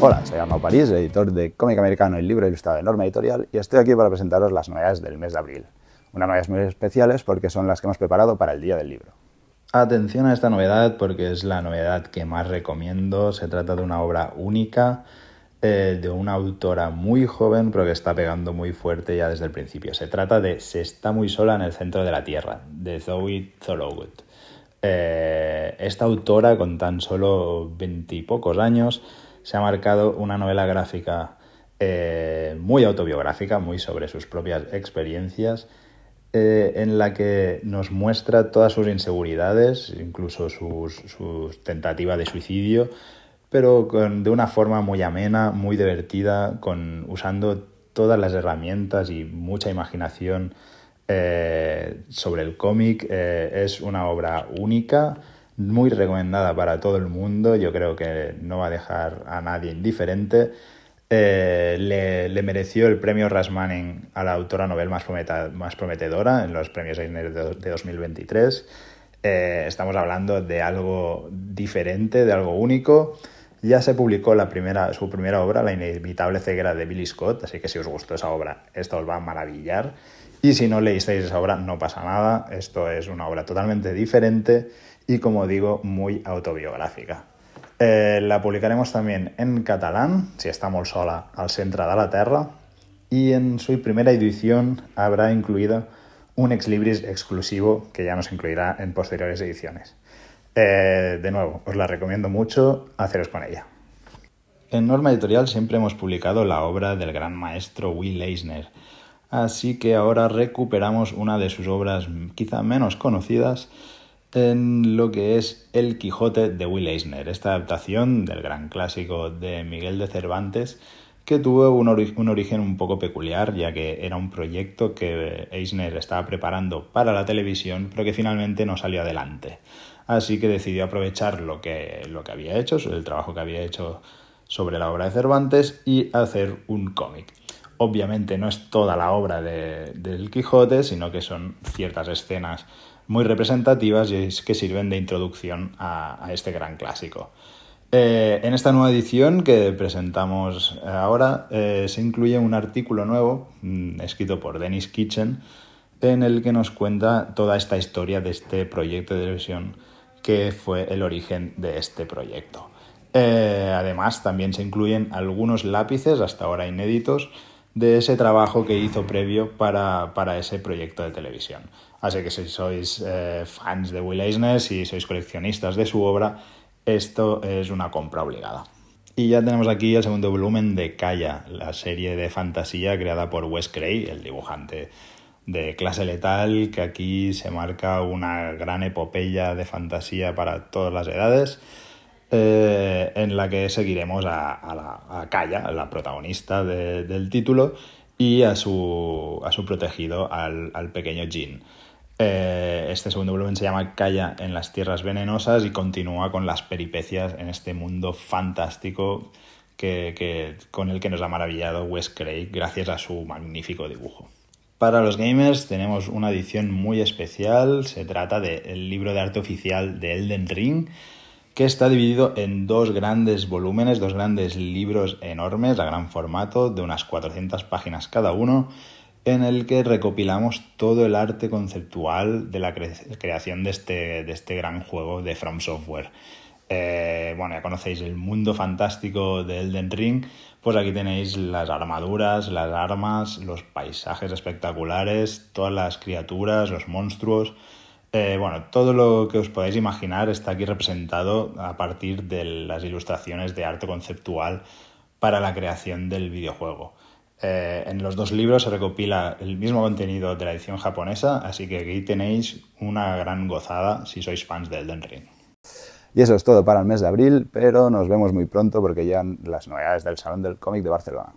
Hola, soy Arnaud París, editor de Cómic Americano, y libro ilustrado Norma Editorial, y estoy aquí para presentaros las novedades del mes de abril. Unas novedades muy especiales porque son las que hemos preparado para el Día del Libro. Atención a esta novedad porque es la novedad que más recomiendo. Se trata de una obra única, eh, de una autora muy joven, pero que está pegando muy fuerte ya desde el principio. Se trata de Se está muy sola en el centro de la Tierra, de Zoe Thorogood. Eh, esta autora, con tan solo veintipocos años, se ha marcado una novela gráfica eh, muy autobiográfica, muy sobre sus propias experiencias, eh, en la que nos muestra todas sus inseguridades, incluso sus, sus tentativa de suicidio, pero con, de una forma muy amena, muy divertida, con, usando todas las herramientas y mucha imaginación eh, sobre el cómic. es una obra única muy recomendada para todo el mundo, yo creo que no va a dejar a nadie indiferente. Eh, le, mereció el premio Rasmanin a la autora novel más, más prometedora en los premios Eisner de, 2023. Eh, estamos hablando de algo diferente, de algo único. Ya se publicó la primera, su primera obra, La inevitable ceguera de Billy Scott, así que si os gustó esa obra, esto os va a maravillar. Y si no leísteis esa obra, no pasa nada, esto es una obra totalmente diferente y como digo, muy autobiográfica. Eh, la publicaremos también en catalán, si estamos sola al centre de la Terra, y en su primera edición habrá incluido un exlibris exclusivo que ya nos incluirá en posteriores ediciones. Eh, de nuevo, os la recomiendo mucho, haceros con ella. En Norma Editorial siempre hemos publicado la obra del gran maestro Will Eisner, Así que ahora recuperamos una de sus obras quizá menos conocidas en lo que es El Quijote de Will Eisner, esta adaptación del gran clásico de Miguel de Cervantes que tuvo un, origen un poco peculiar, ya que era un proyecto que Eisner estaba preparando para la televisión, pero que finalmente no salió adelante. Así que decidió aprovechar lo que había hecho, el trabajo que había hecho sobre la obra de Cervantes y hacer un cómic obviamente no es toda la obra de, del Quijote, sino que son ciertas escenas muy representativas y que sirven de introducción a, este gran clásico. Eh, en esta nueva edición que presentamos ahora eh, se incluye un artículo nuevo mm, escrito por Dennis Kitchen en el que nos cuenta toda esta historia de este proyecto de televisión que fue el origen de este proyecto. Eh, además también se incluyen algunos lápices hasta ahora inéditos de ese trabajo que hizo previo para, ese proyecto de televisión. Así que si sois eh, fans de Will Eisner, si sois coleccionistas de su obra, esto es una compra obligada. Y ya tenemos aquí el segundo volumen de Calla, la serie de fantasía creada por Wes Cray, el dibujante de clase letal, que aquí se marca una gran epopeya de fantasía para todas las edades eh, en la que seguiremos a, a la, a Kaya, la protagonista del título, y a su, protegido, al, pequeño Jin. Eh, este segundo volumen se llama Kaya en las Tierras Venenosas y continúa con las peripecias en este mundo fantástico que, con el que nos ha maravillado Wes Craig gracias a su magnífico dibujo. Para los gamers tenemos una edición muy especial, se trata del libro de arte oficial de Elden Ring, que está dividido en dos grandes volúmenes, dos grandes libros enormes, a gran formato, de unas 400 páginas cada uno, en el que recopilamos todo el arte conceptual de la creación de este, de este gran juego de From Software. Eh, bueno, ya conocéis el mundo fantástico de Elden Ring, pues aquí tenéis las armaduras, las armas, los paisajes espectaculares, todas las criaturas, los monstruos. Eh, bueno, todo lo que os podáis imaginar está aquí representado a partir de las ilustraciones de arte conceptual para la creación del videojuego. Eh, en los dos libros se recopila el mismo contenido de la edición japonesa, así que aquí tenéis una gran gozada si sois fans de Elden Ring. Y eso es todo para el mes de abril, pero nos vemos muy pronto porque llegan las novedades del Salón del Cómic de Barcelona.